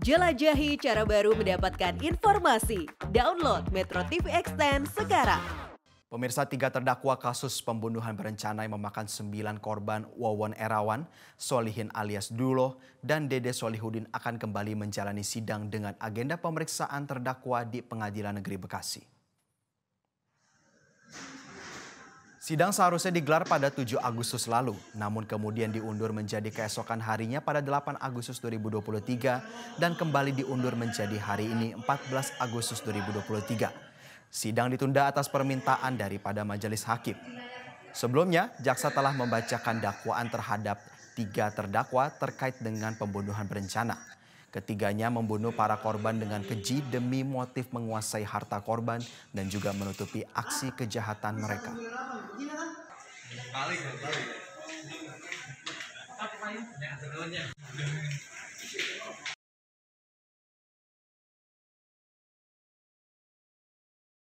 Jelajahi cara baru mendapatkan informasi. Download Metro TV Extend sekarang. Pemirsa tiga terdakwa kasus pembunuhan berencana yang memakan sembilan korban Wawon Erawan, Solihin alias Dulo, dan Dede Solihudin akan kembali menjalani sidang dengan agenda pemeriksaan terdakwa di Pengadilan Negeri Bekasi. Sidang seharusnya digelar pada 7 Agustus lalu, namun kemudian diundur menjadi keesokan harinya pada 8 Agustus 2023 dan kembali diundur menjadi hari ini 14 Agustus 2023. Sidang ditunda atas permintaan daripada majelis hakim. Sebelumnya, jaksa telah membacakan dakwaan terhadap tiga terdakwa terkait dengan pembunuhan berencana. Ketiganya membunuh para korban dengan keji demi motif menguasai harta korban dan juga menutupi aksi kejahatan mereka.